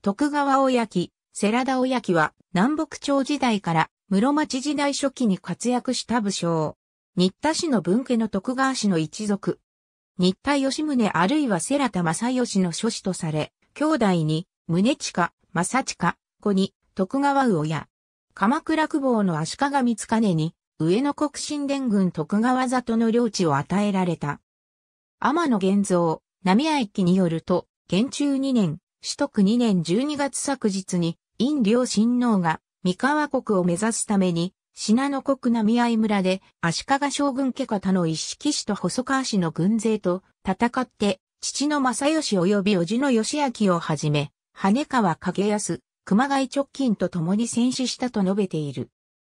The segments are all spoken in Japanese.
徳川おやき、世良田おやきは南北朝時代から室町時代初期に活躍した武将。新田氏の分家の徳川氏の一族。新田義宗あるいは世良田正義の諸子とされ、兄弟に宗近、正近、子に徳川魚親。鎌倉久保の足利光兼に上野国神殿軍徳川里の領地を与えられた。天野玄造、浪谷駅によると、元中2年、都区。2年12月昨日に、陰両親王が三河国を目指すために、信濃国並合村で足利将軍家方の一色氏と細川氏の軍勢と戦って、父の正義及び叔父の義明をはじめ、羽川景康、熊谷直近と共に戦死したと述べている。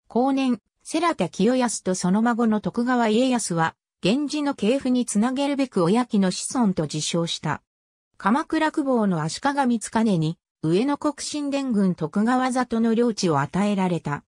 後年、セラ田清康とその孫の徳川家康は、源氏の系譜につなげるべく親木の子孫と自称した。鎌倉久保の足利光兼に、上野国神殿軍徳川里の領地を与えられた。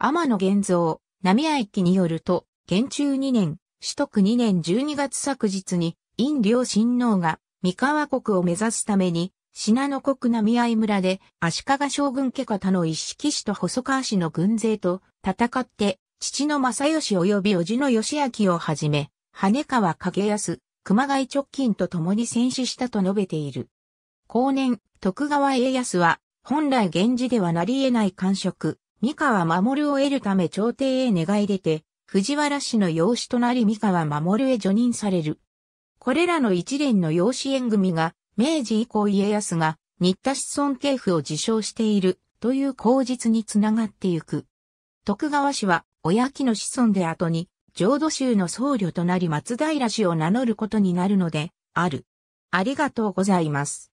天野玄造、浪合駅によると、元中2年、首都区2年12月昨日に、陰陵親王が、三河国を目指すために、信濃国浪合村で、足利将軍家方の一色氏と細川氏の軍勢と戦って、父の正義及び叔父の義明をはじめ、羽川景康、熊谷直近と共に戦死したと述べている。後年、徳川家康は、本来源氏ではなり得ない官職、三河守を得るため朝廷へ願い出て、藤原氏の養子となり三河守へ除任される。これらの一連の養子縁組が、明治以降家康が、新田子孫系譜を自称している、という口実につながってゆく。徳川氏は、親木の子孫で後に、浄土宗の僧侶となり松平氏を名乗ることになるので、ある。ありがとうございます。